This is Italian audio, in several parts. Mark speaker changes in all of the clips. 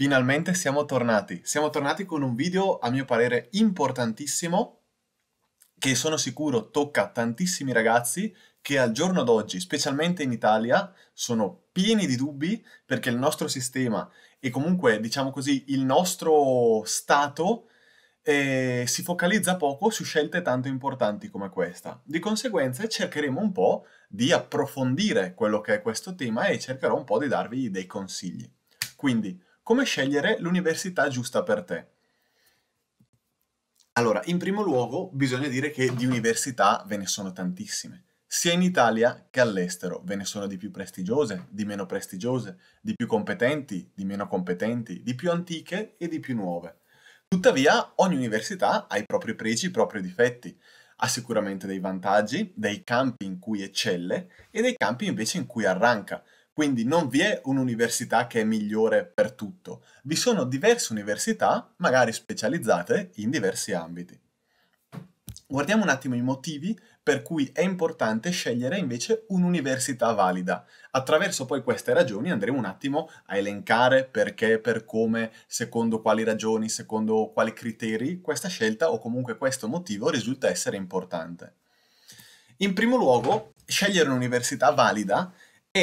Speaker 1: Finalmente siamo tornati. Siamo tornati con un video, a mio parere, importantissimo, che sono sicuro tocca tantissimi ragazzi che al giorno d'oggi, specialmente in Italia, sono pieni di dubbi perché il nostro sistema e comunque, diciamo così, il nostro stato eh, si focalizza poco su scelte tanto importanti come questa. Di conseguenza cercheremo un po' di approfondire quello che è questo tema e cercherò un po' di darvi dei consigli. Quindi, come scegliere l'università giusta per te? Allora, in primo luogo bisogna dire che di università ve ne sono tantissime, sia in Italia che all'estero. Ve ne sono di più prestigiose, di meno prestigiose, di più competenti, di meno competenti, di più antiche e di più nuove. Tuttavia, ogni università ha i propri pregi, i propri difetti. Ha sicuramente dei vantaggi, dei campi in cui eccelle e dei campi invece in cui arranca. Quindi non vi è un'università che è migliore per tutto. Vi sono diverse università, magari specializzate in diversi ambiti. Guardiamo un attimo i motivi per cui è importante scegliere invece un'università valida. Attraverso poi queste ragioni andremo un attimo a elencare perché, per come, secondo quali ragioni, secondo quali criteri questa scelta o comunque questo motivo risulta essere importante. In primo luogo, scegliere un'università valida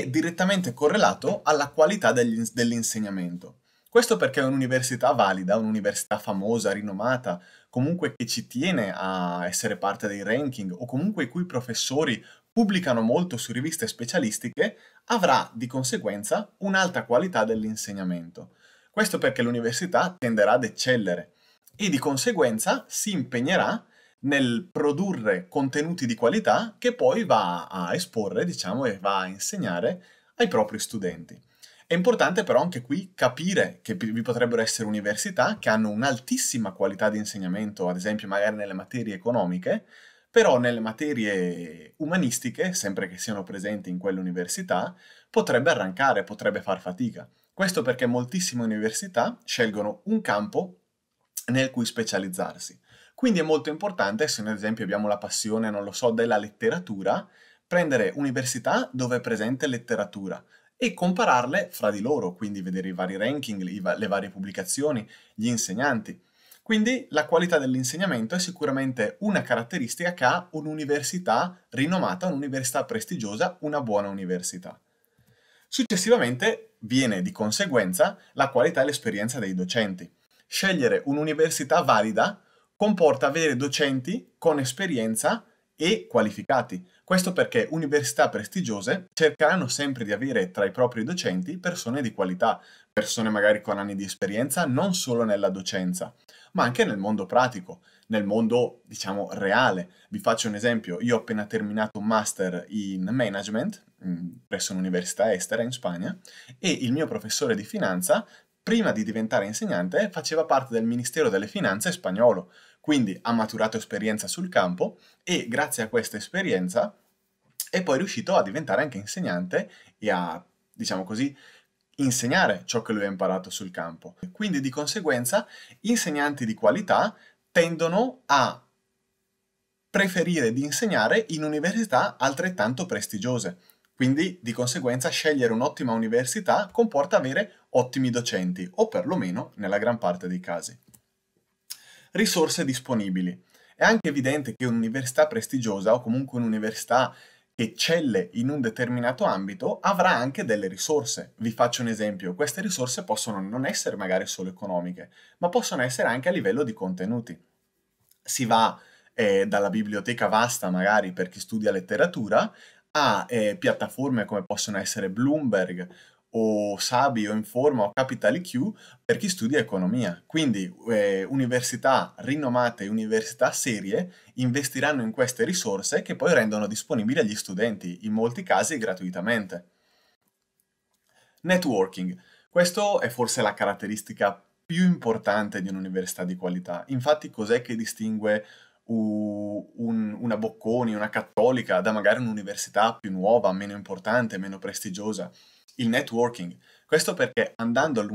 Speaker 1: è direttamente correlato alla qualità dell'insegnamento. Questo perché un'università valida, un'università famosa, rinomata, comunque che ci tiene a essere parte dei ranking o comunque i cui professori pubblicano molto su riviste specialistiche, avrà di conseguenza un'alta qualità dell'insegnamento. Questo perché l'università tenderà ad eccellere e di conseguenza si impegnerà nel produrre contenuti di qualità che poi va a esporre, diciamo, e va a insegnare ai propri studenti. È importante però anche qui capire che vi potrebbero essere università che hanno un'altissima qualità di insegnamento, ad esempio magari nelle materie economiche, però nelle materie umanistiche, sempre che siano presenti in quell'università, potrebbe arrancare, potrebbe far fatica. Questo perché moltissime università scelgono un campo nel cui specializzarsi. Quindi è molto importante, se ad esempio abbiamo la passione, non lo so, della letteratura, prendere università dove è presente letteratura e compararle fra di loro, quindi vedere i vari ranking, le varie pubblicazioni, gli insegnanti. Quindi la qualità dell'insegnamento è sicuramente una caratteristica che ha un'università rinomata, un'università prestigiosa, una buona università. Successivamente viene di conseguenza la qualità e l'esperienza dei docenti. Scegliere un'università valida comporta avere docenti con esperienza e qualificati. Questo perché università prestigiose cercheranno sempre di avere tra i propri docenti persone di qualità, persone magari con anni di esperienza non solo nella docenza, ma anche nel mondo pratico, nel mondo diciamo reale. Vi faccio un esempio, io ho appena terminato un master in management mm, presso un'università estera in Spagna e il mio professore di finanza prima di diventare insegnante faceva parte del Ministero delle Finanze spagnolo, quindi ha maturato esperienza sul campo e grazie a questa esperienza è poi riuscito a diventare anche insegnante e a, diciamo così, insegnare ciò che lui ha imparato sul campo. Quindi di conseguenza insegnanti di qualità tendono a preferire di insegnare in università altrettanto prestigiose. Quindi di conseguenza scegliere un'ottima università comporta avere ottimi docenti, o perlomeno nella gran parte dei casi risorse disponibili. È anche evidente che un'università prestigiosa o comunque un'università che eccelle in un determinato ambito avrà anche delle risorse. Vi faccio un esempio, queste risorse possono non essere magari solo economiche, ma possono essere anche a livello di contenuti. Si va eh, dalla biblioteca vasta magari per chi studia letteratura a eh, piattaforme come possono essere Bloomberg o Sabi o Informa o Capital IQ per chi studia economia. Quindi eh, università rinomate, università serie investiranno in queste risorse che poi rendono disponibili agli studenti, in molti casi gratuitamente. Networking. Questa è forse la caratteristica più importante di un'università di qualità. Infatti cos'è che distingue un, una Bocconi, una Cattolica da magari un'università più nuova, meno importante, meno prestigiosa? il networking. Questo perché andando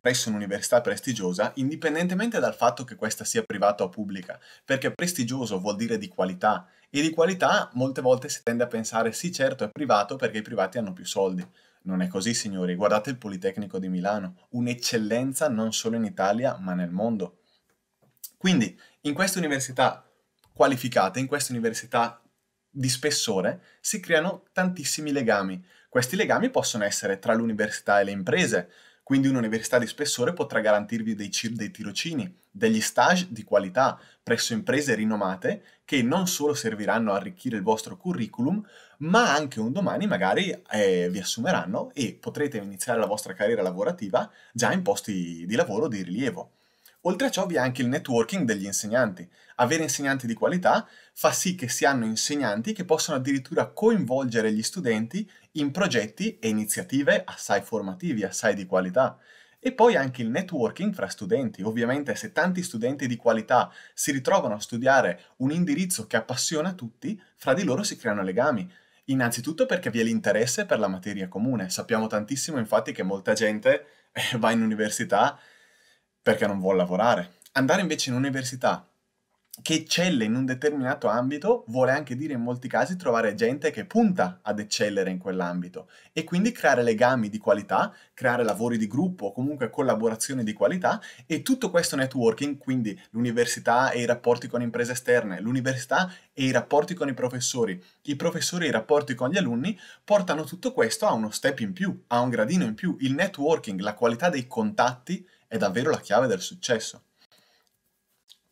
Speaker 1: presso un'università prestigiosa, indipendentemente dal fatto che questa sia privata o pubblica, perché prestigioso vuol dire di qualità e di qualità molte volte si tende a pensare sì certo è privato perché i privati hanno più soldi. Non è così signori, guardate il Politecnico di Milano, un'eccellenza non solo in Italia ma nel mondo. Quindi in queste università qualificate, in queste università di spessore si creano tantissimi legami. Questi legami possono essere tra l'università e le imprese, quindi un'università di spessore potrà garantirvi dei, dei, tirocini, degli stage di qualità presso imprese rinomate che non solo serviranno a arricchire il vostro curriculum, ma anche un domani magari eh, vi assumeranno e potrete iniziare la vostra carriera lavorativa già in posti di lavoro di rilievo. Oltre a ciò vi è anche il networking degli insegnanti. Avere insegnanti di qualità fa sì che si hanno insegnanti che possono addirittura coinvolgere gli studenti in progetti e iniziative assai formativi, assai di qualità. E poi anche il networking fra studenti. Ovviamente se tanti studenti di qualità si ritrovano a studiare un indirizzo che appassiona tutti, fra di loro si creano legami. Innanzitutto perché vi è l'interesse per la materia comune. Sappiamo tantissimo infatti che molta gente eh, va in università perché non vuole lavorare. Andare invece in università che eccelle in un determinato ambito vuole anche dire in molti casi trovare gente che punta ad eccellere in quell'ambito e quindi creare legami di qualità, creare lavori di gruppo o comunque collaborazioni di qualità e tutto questo networking, quindi l'università e i rapporti con imprese esterne, l'università e i rapporti con i professori, i professori e i rapporti con gli alunni portano tutto questo a uno step in più, a un gradino in più. Il networking, la qualità dei contatti è davvero la chiave del successo.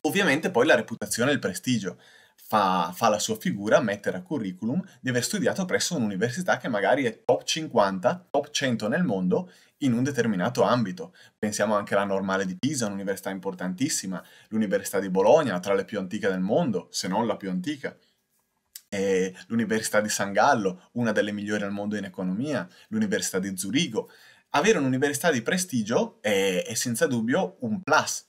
Speaker 1: Ovviamente poi la reputazione e il prestigio. Fa, fa, la sua figura mettere a curriculum di aver studiato presso un'università che magari è top 50, top 100 nel mondo in un determinato ambito. Pensiamo anche alla Normale di Pisa, un'università importantissima, l'Università di Bologna, tra le più antiche del mondo, se non la più antica. E L'Università di San Gallo, una delle migliori al mondo in economia, l'Università di Zurigo. Avere un'università di prestigio è, è senza dubbio un plus,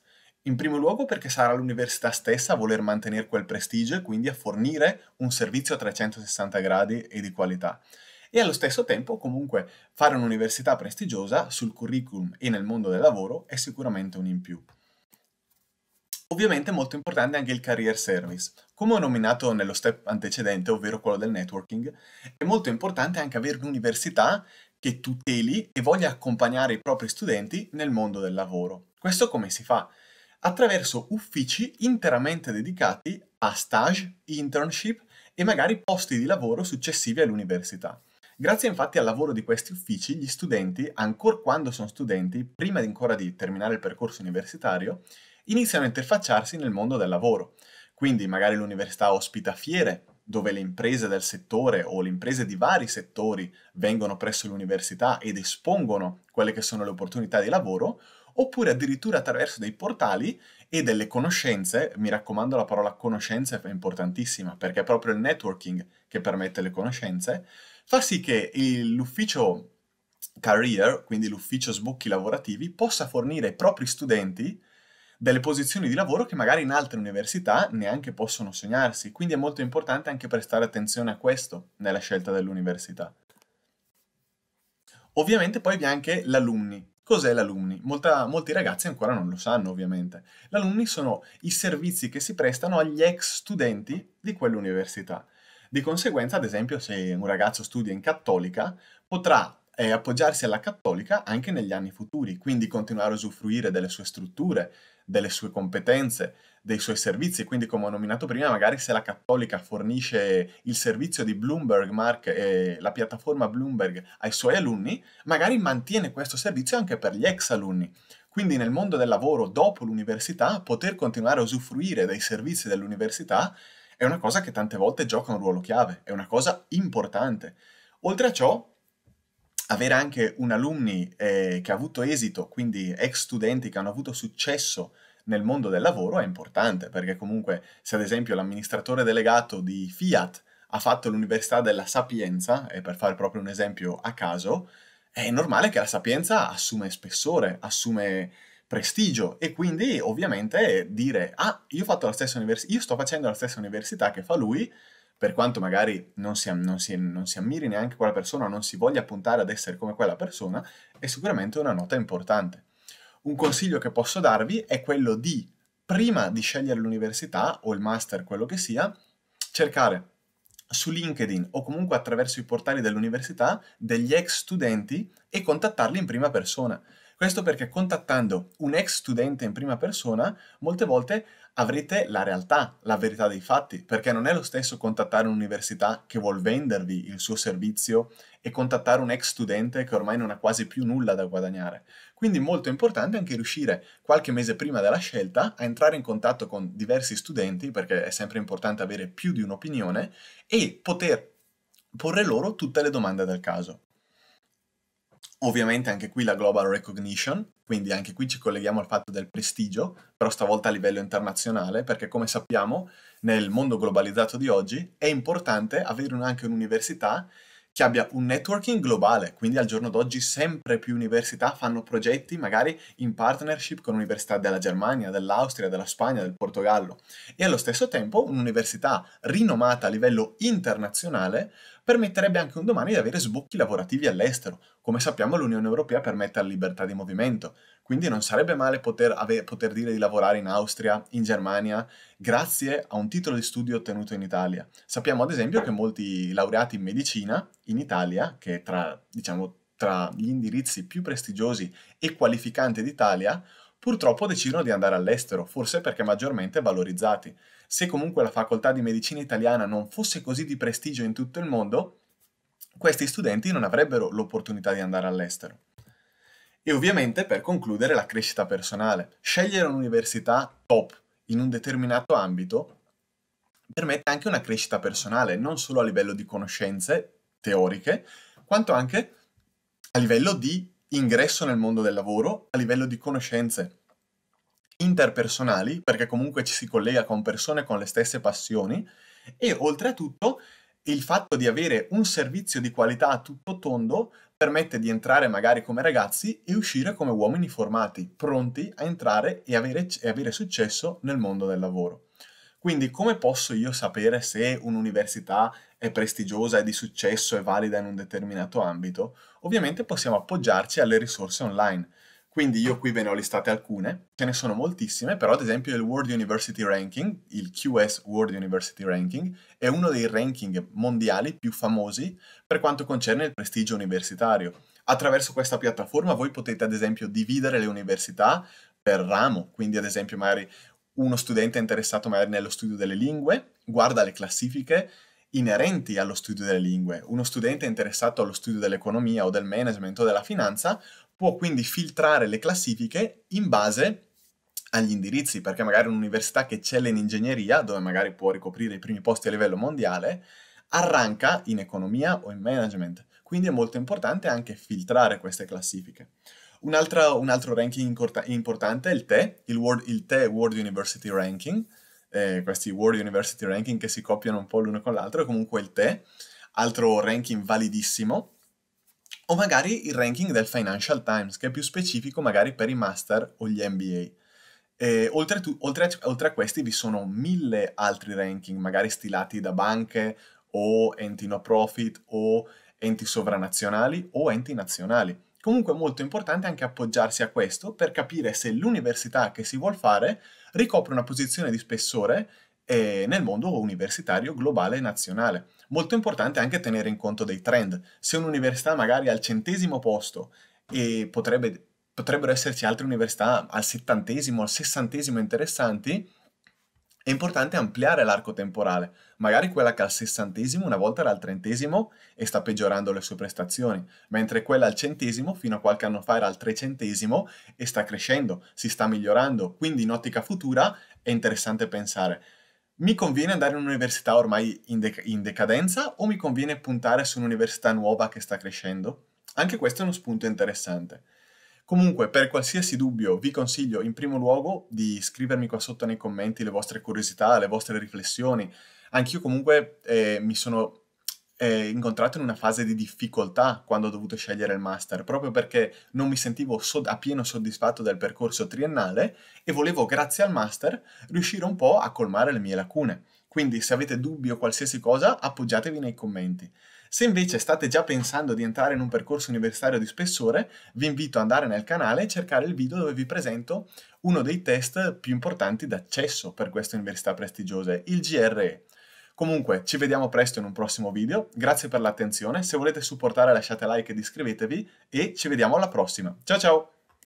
Speaker 1: in primo luogo perché sarà l'università stessa a voler mantenere quel prestigio e quindi a fornire un servizio a 360 gradi e di qualità. E allo stesso tempo comunque fare un'università prestigiosa sul curriculum e nel mondo del lavoro è sicuramente un in più. Ovviamente molto importante anche il career service. Come ho nominato nello step antecedente, ovvero quello del networking, è molto importante anche avere un'università che tuteli e voglia accompagnare i propri studenti nel mondo del lavoro. Questo come si fa? attraverso uffici interamente dedicati a stage, internship e magari posti di lavoro successivi all'università. Grazie infatti al lavoro di questi uffici, gli studenti, ancor quando sono studenti, prima ancora di terminare il percorso universitario, iniziano a interfacciarsi nel mondo del lavoro. Quindi magari l'università ospita fiere, dove le imprese del settore o le imprese di vari settori vengono presso l'università ed espongono quelle che sono le opportunità di lavoro, oppure addirittura attraverso dei portali e delle conoscenze, mi raccomando la parola conoscenza è importantissima perché è proprio il networking che permette le conoscenze, fa sì che l'ufficio career, quindi l'ufficio sbocchi lavorativi, possa fornire ai propri studenti delle posizioni di lavoro che magari in altre università neanche possono sognarsi, quindi è molto importante anche prestare attenzione a questo nella scelta dell'università. Ovviamente poi vi è anche l'alunni, Cos'è l'alumni? Molta, molti ragazzi ancora non lo sanno ovviamente. L'alumni sono i servizi che si prestano agli ex studenti di quell'università. Di conseguenza, ad esempio, se un ragazzo studia in cattolica, potrà e appoggiarsi alla cattolica anche negli anni futuri, quindi continuare a usufruire delle sue strutture, delle sue competenze, dei suoi servizi, quindi come ho nominato prima, magari se la cattolica fornisce il servizio di Bloomberg, Mark e la piattaforma Bloomberg ai suoi alunni, magari mantiene questo servizio anche per gli ex alunni. Quindi nel mondo del lavoro dopo l'università poter continuare a usufruire dei servizi dell'università è una cosa che tante volte gioca un ruolo chiave, è una cosa importante. Oltre a ciò, avere anche un alumni eh, che ha avuto esito, quindi ex studenti che hanno avuto successo nel mondo del lavoro è importante, perché comunque se ad esempio l'amministratore delegato di Fiat ha fatto l'Università della Sapienza, e per fare proprio un esempio a caso, è normale che la Sapienza assume spessore, assume prestigio e quindi ovviamente dire ah, io, io sto facendo la stessa università che fa lui, per quanto magari non si, non, si, non si, ammiri neanche quella persona, non si voglia puntare ad essere come quella persona, è sicuramente una nota importante. Un consiglio che posso darvi è quello di, prima di scegliere l'università o il master, quello che sia, cercare su LinkedIn o comunque attraverso i portali dell'università degli ex studenti e contattarli in prima persona. Questo perché contattando un ex studente in prima persona, molte volte avrete la realtà, la verità dei fatti, perché non è lo stesso contattare un'università che vuol vendervi il suo servizio e contattare un ex studente che ormai non ha quasi più nulla da guadagnare. Quindi molto importante anche riuscire qualche mese prima della scelta a entrare in contatto con diversi studenti, perché è sempre importante avere più di un'opinione, e poter porre loro tutte le domande del caso. Ovviamente anche qui la global recognition, quindi anche qui ci colleghiamo al fatto del prestigio, però stavolta a livello internazionale, perché come sappiamo nel mondo globalizzato di oggi è importante avere anche un'università che abbia un networking globale, quindi al giorno d'oggi sempre più università fanno progetti magari in partnership con università della Germania, dell'Austria, della Spagna, del Portogallo e allo stesso tempo un'università rinomata a livello internazionale permetterebbe anche un domani di avere sbocchi lavorativi all'estero. Come sappiamo l'Unione Europea permette la libertà di movimento, quindi non sarebbe male poter, ave- poter dire di lavorare in Austria, in Germania, grazie a un titolo di studio ottenuto in Italia. Sappiamo ad esempio che molti laureati in medicina in Italia, che tra, diciamo, tra gli indirizzi più prestigiosi e qualificanti d'Italia, purtroppo decidono di andare all'estero, forse perché maggiormente valorizzati. Se comunque la facoltà di medicina italiana non fosse così di prestigio in tutto il mondo, questi studenti non avrebbero l'opportunità di andare all'estero. E ovviamente per concludere la crescita personale. Scegliere un'università top in un determinato ambito permette anche una crescita personale, non solo a livello di conoscenze teoriche, quanto anche a livello di ingresso nel mondo del lavoro, a livello di conoscenze interpersonali, perché comunque ci si collega con persone con le stesse passioni e oltretutto il fatto di avere un servizio di qualità a tutto tondo permette di entrare magari come ragazzi e uscire come uomini formati, pronti a entrare e avere, e avere successo nel mondo del lavoro. Quindi come posso io sapere se un'università è prestigiosa, è di successo, è valida in un determinato ambito? Ovviamente possiamo appoggiarci alle risorse online. Quindi io qui ve ne ho listate alcune, ce ne sono moltissime, però ad esempio il World University Ranking, il QS World University Ranking, è uno dei ranking mondiali più famosi per quanto concerne il prestigio universitario. Attraverso questa piattaforma voi potete ad esempio dividere le università per ramo, quindi ad esempio magari uno studente interessato magari nello studio delle lingue guarda le classifiche inerenti allo studio delle lingue, uno studente interessato allo studio dell'economia o del management o della finanza può quindi filtrare le classifiche in base agli indirizzi, perché magari un'università che eccelle in ingegneria, dove magari può ricoprire i primi posti a livello mondiale, arranca in economia o in management. Quindi è molto importante anche filtrare queste classifiche. Un altro, un altro ranking importante è il TE, il, World, il TE World University Ranking, eh, questi World University Ranking che si copiano un po' l'uno con l'altro, e comunque il TE, altro ranking validissimo, o magari il ranking del Financial Times, che è più specifico magari per i master o gli MBA. E, oltre, tu, oltre, a, oltre a questi vi sono mille altri ranking, magari stilati da banche o enti no profit o enti sovranazionali o enti nazionali. Comunque è molto importante anche appoggiarsi a questo per capire se l'università che si vuol fare ricopre una posizione di spessore eh, nel mondo universitario globale e nazionale. Molto importante anche tenere in conto dei trend. Se un'università magari è al centesimo posto e potrebbe, potrebbero esserci altre università al settantesimo, al sessantesimo interessanti, è importante ampliare l'arco temporale. Magari quella che al sessantesimo una volta era al trentesimo e sta peggiorando le sue prestazioni, mentre quella al centesimo fino a qualche anno fa era al trecentesimo e sta crescendo, si sta migliorando. Quindi in ottica futura è interessante pensare mi conviene andare in un'università ormai in, dec- in, decadenza o mi conviene puntare su un'università nuova che sta crescendo? Anche questo è uno spunto interessante. Comunque, per qualsiasi dubbio, vi consiglio in primo luogo di scrivermi qua sotto nei commenti le vostre curiosità, le vostre riflessioni. Anch'io comunque eh, mi sono eh, incontrato in una fase di difficoltà quando ho dovuto scegliere il master, proprio perché non mi sentivo so- a pieno soddisfatto del percorso triennale e volevo, grazie al master, riuscire un po' a colmare le mie lacune. Quindi se avete dubbi o qualsiasi cosa, appoggiatevi nei commenti. Se invece state già pensando di entrare in un percorso universitario di spessore, vi invito ad andare nel canale e cercare il video dove vi presento uno dei test più importanti d'accesso per queste università prestigiose, il GRE. Comunque, ci vediamo presto in un prossimo video, grazie per l'attenzione, se volete supportare lasciate like ed iscrivetevi e ci vediamo alla prossima. Ciao ciao!